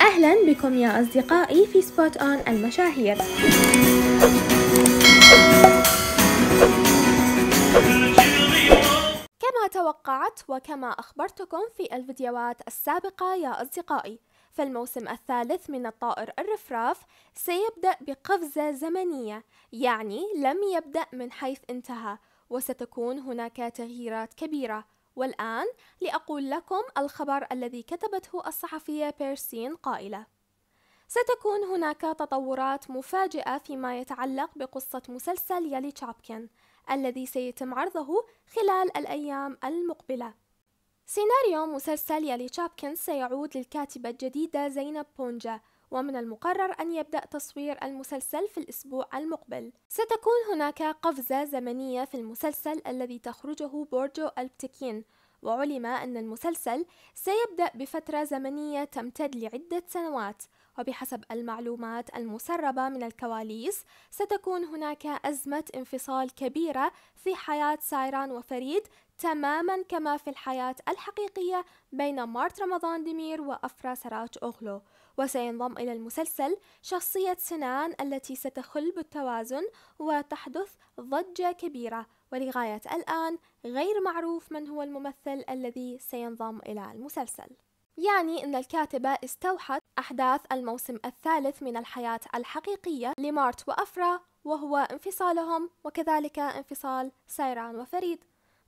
أهلا بكم يا أصدقائي في سبوت أون المشاهير كما توقعت وكما أخبرتكم في الفيديوهات السابقة يا أصدقائي فالموسم الثالث من الطائر الرفراف سيبدأ بقفزة زمنية يعني لم يبدأ من حيث انتهى وستكون هناك تغييرات كبيرة والآن لأقول لكم الخبر الذي كتبته الصحفية بيرسين قائلة ستكون هناك تطورات مفاجئة فيما يتعلق بقصة مسلسل يلي تشابكن الذي سيتم عرضه خلال الأيام المقبلة سيناريو مسلسل يلي تشابكن سيعود للكاتبة الجديدة زينب بونجا ومن المقرر أن يبدأ تصوير المسلسل في الأسبوع المقبل ستكون هناك قفزة زمنية في المسلسل الذي تخرجه بورجو البتكين وعلم أن المسلسل سيبدأ بفترة زمنية تمتد لعدة سنوات وبحسب المعلومات المسربة من الكواليس ستكون هناك أزمة انفصال كبيرة في حياة سايران وفريد تماما كما في الحياة الحقيقية بين مارت رمضان دمير وأفرا سراج أغلو وسينضم إلى المسلسل شخصية سنان التي ستخل بالتوازن وتحدث ضجة كبيرة ولغاية الآن غير معروف من هو الممثل الذي سينضم إلى المسلسل يعني أن الكاتبة استوحت أحداث الموسم الثالث من الحياة الحقيقية لمارت وأفرا وهو انفصالهم وكذلك انفصال سيران وفريد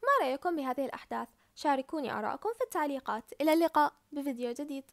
ما رأيكم بهذه الأحداث؟ شاركوني آراءكم في التعليقات إلى اللقاء بفيديو جديد